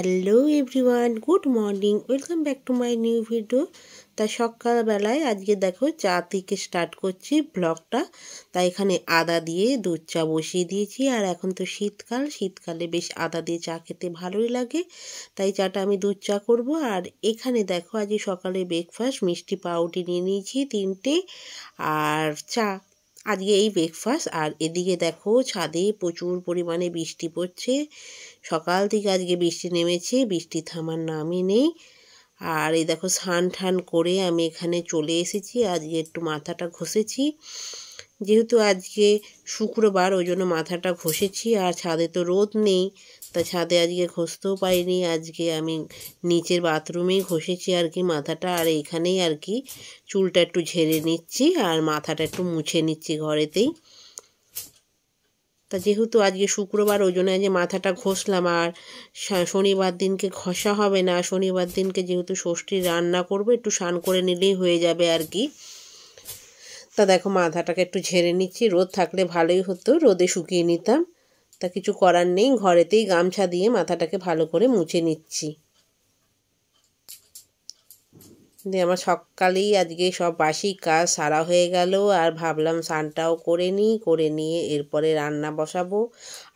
Hello everyone good morning welcome back to my new video তা সকালবেলায় আজকে দেখো চা থেকে স্টার্ট করছি ব্লগটা তা এখানে আদা দিয়ে দুধ চা বসিয়ে দিয়েছি আর এখন তো শীতকাল শীতকালে বেশ আদা দিয়ে চা খেতে ভালোই লাগে তাই চাটা আমি দুধ চা করব আর এখানে দেখো আজ সকালে ব্রেকফাস্ট মিষ্টি পাউটি নিয়ে নিয়েছি তিনটে আর চা আজকে এই ব্রেকফাস্ট আর এদিকে দেখো ছাদে প্রচুর পরিমাণে বৃষ্টি পড়ছে সকাল থেকে আজকে বৃষ্টি নেমেছে বৃষ্টি থামার নামই নেই আর এই দেখো স্নান ঠান করে আমি এখানে চলে এসেছি আজকে একটু মাথাটা ঘষেছি যেহেতু আজকে শুক্রবার ওই জন্য মাথাটা ঘষেছি আর ছাদে তো রোদ নেই তা ছাদে আজকে ঘষতেও পাইনি আজকে আমি নিচের বাথরুমেই ঘষেছি আর কি মাথাটা আর এখানেই আর কি চুলটা একটু ঝেড়ে নিচ্ছি আর মাথাটা একটু মুছে নিচ্ছি ঘরেতেই তা যেহেতু আজকে শুক্রবার ওই জন্য যে মাথাটা ঘষলাম আর শনিবার দিনকে ঘষা হবে না শনিবার দিনকে যেহেতু ষষ্ঠী রান্না করবে একটু স্নান করে নিলেই হয়ে যাবে আর কি তা দেখো মাথাটাকে একটু ঝেড়ে নিচ্ছি রোদ থাকলে ভালোই হতো রোদে শুকিয়ে নিতাম তা কিছু করার নেই ঘরেতেই গামছা দিয়ে মাথাটাকে ভালো করে মুছে নিচ্ছি দিয়ে আমার সকালেই আজকে সব বাসি কাজ সারা হয়ে গেল আর ভাবলাম স্নানটাও করে নিই করে নিয়ে এরপরে রান্না বসাবো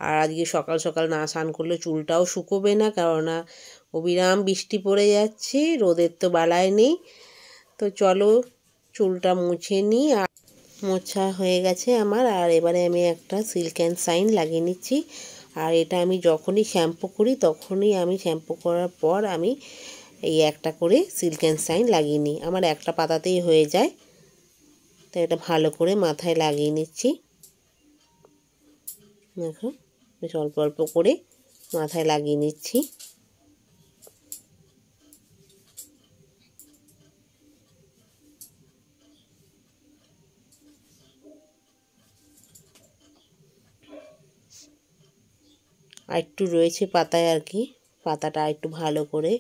আর আজকে সকাল সকাল না স্নান করলে চুলটাও শুকোবে না কেননা অবিরাম বৃষ্টি পড়ে যাচ্ছে রোদের তো বালায় নেই তো চলো চুলটা মুছে নিই আর মোছা হয়ে গেছে আমার আর এবারে আমি একটা সিল্ক অ্যান্ড সাইন লাগিয়ে নিচ্ছি আর এটা আমি যখনই শ্যাম্পু করি তখনই আমি শ্যাম্পু করার পর আমি এই একটা করে সিল্কেন সাইন লাগিয়ে নিই আমার একটা পাতাতেই হয়ে যায় তো এটা ভালো করে মাথায় লাগিয়ে নিচ্ছি দেখো বেশ অল্প অল্প করে মাথায় লাগিয়ে নিচ্ছি আর একটু রয়েছে পাতায় আর কি পাতাটা একটু ভালো করে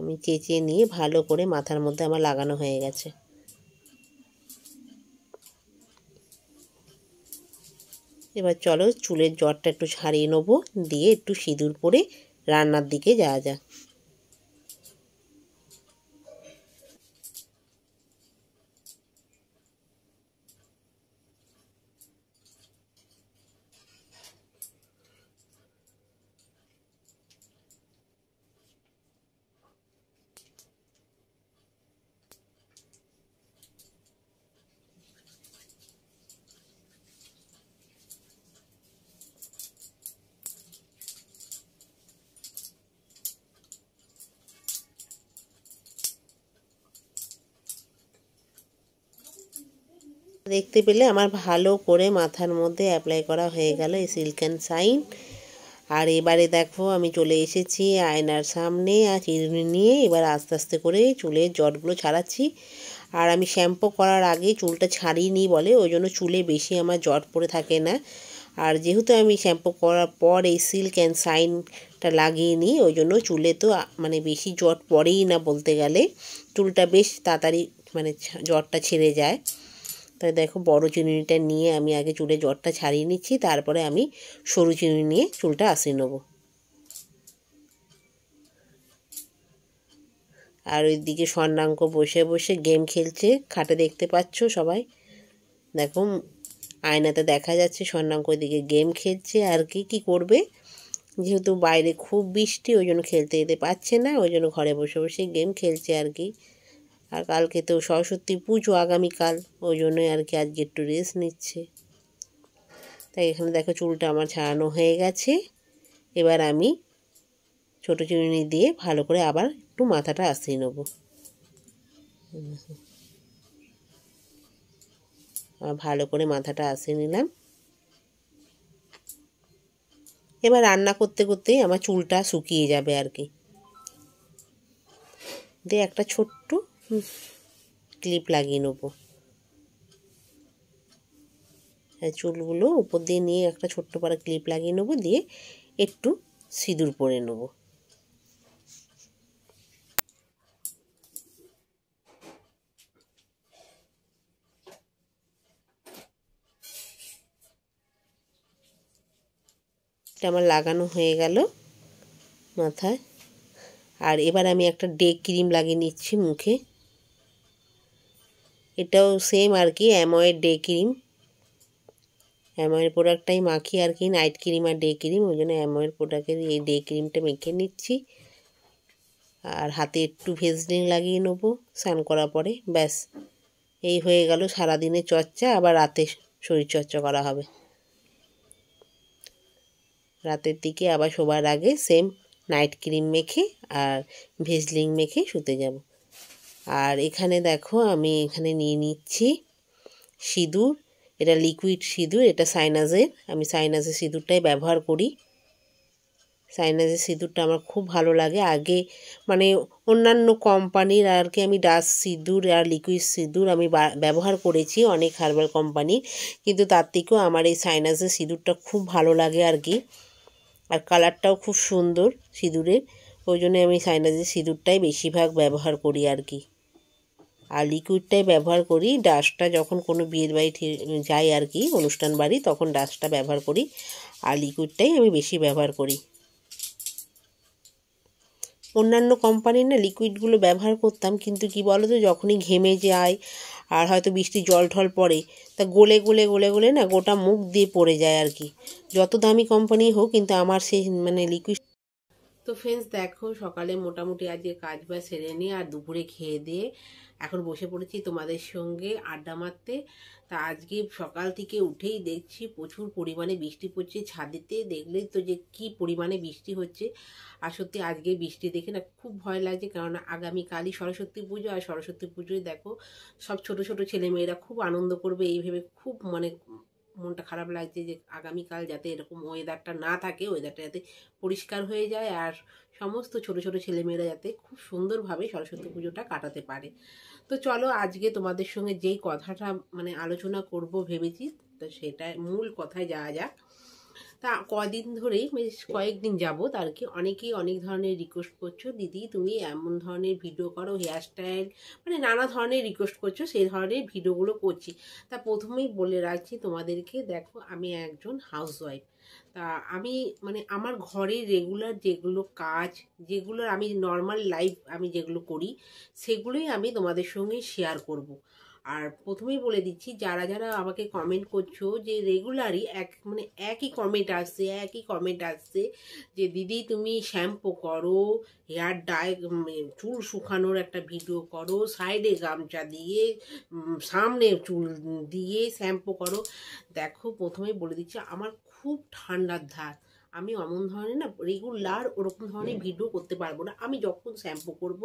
আমি চেঁচিয়ে নিয়ে ভালো করে মাথার মধ্যে আমার লাগানো হয়ে গেছে এবার চলো চুলের জ্বরটা একটু সারিয়ে নেবো দিয়ে একটু সিঁদুর পরে রান্নার দিকে যাওয়া যাক দেখতে পেলে আমার ভালো করে মাথার মধ্যে অ্যাপ্লাই করা হয়ে গেল এই সিল্ক অ্যান্ড সাইন আর এবারে দেখো আমি চলে এসেছি আয়নার সামনে আর চিরুনি নিয়ে এবার আস্তে আস্তে করে চুলের জটগুলো ছাড়াচ্ছি আর আমি শ্যাম্পু করার আগে চুলটা ছাড়িনি বলে ওই জন্য চুলে বেশি আমার জট পড়ে থাকে না আর যেহেতু আমি শ্যাম্পু করার পর এই সিল্ক অ্যান্ড সাইনটা লাগিয়ে নিই ওই জন্য চুলে তো মানে বেশি জট পড়েই না বলতে গেলে চুলটা বেশ তাড়াতাড়ি মানে জটটা ছেড়ে যায় তাই দেখো বড় চিনিটা নিয়ে আমি আগে চুলে জ্বরটা ছাড়িয়ে নিচ্ছি তারপরে আমি সরু চিনি নিয়ে চুলটা আসিয়ে নেবো আর ওইদিকে স্বর্ণাঙ্ক বসে বসে গেম খেলছে খাটে দেখতে পাচ্ছ সবাই দেখো আয়নাতে দেখা যাচ্ছে স্বর্ণাঙ্ক ওইদিকে গেম খেলছে আর কি কি করবে যেহেতু বাইরে খুব বৃষ্টি ওই জন্য খেলতে যেতে পারছে না ওই জন্য ঘরে বসে বসে গেম খেলছে আর কি আর কালকে তো সরস্বতী পুজো আগামীকাল ওই জন্যই আর কি আজকে একটু রেস্ট নিচ্ছে তাই এখানে দেখো চুলটা আমার ছাড়ানো হয়ে গেছে এবার আমি ছোটো চিনি দিয়ে ভালো করে আবার একটু মাথাটা আসিয়ে নেব ভালো করে মাথাটা আসিয়ে নিলাম এবার রান্না করতে করতেই আমার চুলটা শুকিয়ে যাবে আর কি দিয়ে একটা ছোট্ট ক্লিপ লাগিয়ে নেবো হ্যাঁ চুলগুলো উপর দিয়ে নিয়ে একটা ছোট্ট পাড়া ক্লিপ লাগিয়ে নেবো দিয়ে একটু সিঁদুর পরে নেবো আমার লাগানো হয়ে গেল মাথায় আর এবার আমি একটা ডে ক্রিম লাগিয়ে নিচ্ছি মুখে এটাও সেম আর কি অ্যাময়ের ডে ক্রিম অ্যাময়ের প্রোডাক্টটাই মাখি আর কি নাইট ক্রিম আর ডে ক্রিম ওই জন্য অ্যাময়ের প্রোডাক্টের এই ডে ক্রিমটা মেখে নিচ্ছি আর হাতে একটু ভেজলিন লাগিয়ে নেবো স্নান করার পরে ব্যাস এই হয়ে গেল সারাদিনের চর্চা আবার রাতে শরীরচর্চা করা হবে রাতের দিকে আবার শোবার আগে সেম নাইট ক্রিম মেখে আর ভেজলিং মেখে শুতে যাবো আর এখানে দেখো আমি এখানে নিয়ে নিচ্ছি সিঁদুর এটা লিকুইড সিঁদুর এটা সাইনাজের আমি সাইনাজের সিঁদুরটাই ব্যবহার করি সাইনাজের সিঁদুরটা আমার খুব ভালো লাগে আগে মানে অন্যান্য কোম্পানির আর কি আমি ডাস্ট সিঁদুর আর লিকুইড সিঁদুর আমি ব্যবহার করেছি অনেক হার্বাল কোম্পানি কিন্তু তার থেকেও আমার এই সাইনাজের সিঁদুরটা খুব ভালো লাগে আর কি আর কালারটাও খুব সুন্দর সিঁদুরের ওই জন্য আমি সাইনাজের সিঁদুরটাই বেশিরভাগ ব্যবহার করি আর কি আর লিকুইডটাই ব্যবহার করি ডাস্টটা যখন কোনো বিয়ের বাড়ি যাই আর কি অনুষ্ঠান বাড়ি তখন ডাস্টটা ব্যবহার করি আর লিকুইডটাই আমি বেশি ব্যবহার করি অন্যান্য কোম্পানির না লিকুইডগুলো ব্যবহার করতাম কিন্তু কি বলো তো যখনই ঘেমে যায় আর হয়তো বৃষ্টি জল ঠল পড়ে তা গোলে গোলে গলে গোলে না গোটা মুখ দিয়ে পড়ে যায় আর কি যত দামি কোম্পানি হোক কিন্তু আমার সেই মানে লিকুইড তো ফ্রেন্ডস দেখো সকালে মোটামুটি আজকে কাজ বা সেরে নিয়ে আর দুপুরে খেয়ে দিয়ে এখন বসে পড়েছি তোমাদের সঙ্গে আড্ডা মারতে তা আজকে সকাল থেকে উঠেই দেখছি প্রচুর পরিমাণে বৃষ্টি পড়ছে ছাদেতে দেখলেই তো যে কি পরিমাণে বৃষ্টি হচ্ছে আর সত্যি আজকে বৃষ্টি দেখে না খুব ভয় লাগছে কারণ আগামীকালই সরস্বতী পুজো আর সরস্বতী পুজোয় দেখো সব ছোট ছোট ছেলেমেয়েরা খুব আনন্দ করবে এইভাবে খুব মানে মনটা খারাপ লাগছে যে আগামীকাল যাতে এরকম ওয়েদারটা না থাকে ওয়েদারটা যাতে পরিষ্কার হয়ে যায় আর সমস্ত ছোট ছোট ছেলেমেয়েরা যাতে খুব সুন্দরভাবে সরস্বতী পুজোটা কাটাতে পারে তো চলো আজকে তোমাদের সঙ্গে যেই কথাটা মানে আলোচনা করব ভেবেছি তো সেটা মূল কথায় যাওয়া যাক তা কদিন ধরেই বেশ কয়েকদিন যাব আর কি অনেকেই অনেক ধরনের রিকোয়েস্ট করছো দিদি তুমি এমন ধরনের ভিডিও করো হেয়ারস্টাইল মানে নানা ধরনের রিকোয়েস্ট করছো সেই ধরনের ভিডিওগুলো করছি তা প্রথমেই বলে রাখছি তোমাদেরকে দেখো আমি একজন হাউসওয়াইফ তা আমি মানে আমার ঘরে রেগুলার যেগুলো কাজ যেগুলো আমি নর্মাল লাইফ আমি যেগুলো করি সেগুলোই আমি তোমাদের সঙ্গে শেয়ার করব। আর প্রথমেই বলে দিচ্ছি যারা যারা আমাকে কমেন্ট করছো যে রেগুলারই এক মানে একই কমেন্ট আসছে একই কমেন্ট আসছে যে দিদি তুমি শ্যাম্পু করো হেয়ার ডাই চুল শুকানোর একটা ভিডিও করো সাইডে গামছা দিয়ে সামনে চুল দিয়ে শ্যাম্পু করো দেখো প্রথমেই বলে দিচ্ছি আমার খুব ঠান্ডার ধার আমি অমন ধরনের না রেগুলার ওরকম ধরনের ভিডিও করতে পারবো না আমি যখন শ্যাম্পু করব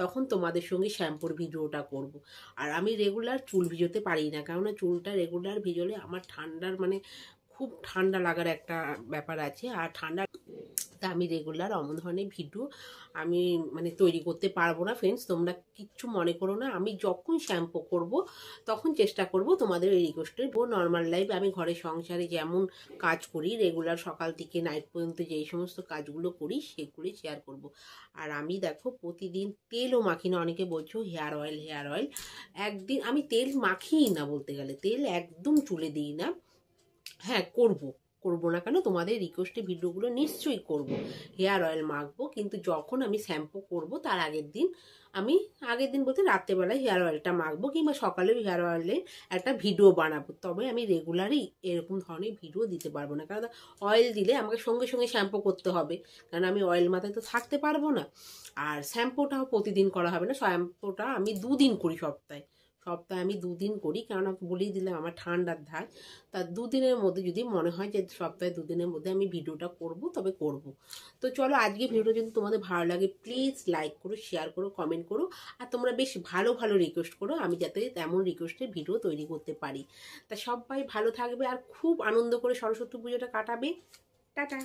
তখন তোমাদের সঙ্গে শ্যাম্পুর ভিডিওটা করব। আর আমি রেগুলার চুল ভিজোতে পারি না কেননা চুলটা রেগুলার ভিজলে আমার ঠান্ডার মানে খুব ঠান্ডা লাগার একটা ব্যাপার আছে আর ঠান্ডা তা আমি রেগুলার অমন ধরনের ভিডিও আমি মানে তৈরি করতে পারবো না ফ্রেন্ডস তোমরা কিচ্ছু মনে করো না আমি যখন শ্যাম্পু করব তখন চেষ্টা করব তোমাদের এই রিকোয়েস্টের নর্মাল লাইফ আমি ঘরে সংসারে যেমন কাজ করি রেগুলার সকাল থেকে নাইট পর্যন্ত যেই সমস্ত কাজগুলো করি সেগুলি শেয়ার করব। আর আমি দেখো প্রতিদিন তেলও মাখি না অনেকে বলছো হেয়ার অয়েল হেয়ার অয়েল একদিন আমি তেল মাখিই না বলতে গেলে তেল একদম চুলে দিই না হ্যাঁ করবো করব না কেন তোমাদের রিকোয়েস্টে ভিডিওগুলো নিশ্চয়ই করব হেয়ার অয়েল মাখবো কিন্তু যখন আমি শ্যাম্পু করব তার আগের দিন আমি আগের দিন বলতে রাত্রেবেলায় হেয়ার অয়েলটা মাখবো কিংবা সকালে হেয়ার অয়েলে একটা ভিডিও বানাবো তবে আমি রেগুলারই এরকম ধরনের ভিডিও দিতে পারবো না কারণ অয়েল দিলে আমাকে সঙ্গে সঙ্গে শ্যাম্পু করতে হবে কারণ আমি অয়েল মাথায় তো থাকতে পারবো না আর শ্যাম্পুটাও প্রতিদিন করা হবে না শ্যাম্পুটা আমি দুদিন করি সপ্তাহে সপ্তাহে আমি দুদিন করি কেননা বলেই দিলাম আমার ঠান্ডার ধার তা দুদিনের মধ্যে যদি মনে হয় যে সপ্তাহে দুদিনের মধ্যে আমি ভিডিওটা করব তবে করব তো চলো আজকে ভিডিও যদি তোমাদের ভালো লাগে প্লিজ লাইক করো শেয়ার করো কমেন্ট করো আর তোমরা বেশ ভালো ভালো রিকোয়েস্ট করো আমি যাতে তেমন রিকোয়েস্টের ভিডিও তৈরি করতে পারি তা সবাই ভালো থাকবে আর খুব আনন্দ করে সরস্বতী পুজোটা কাটাবে টাটা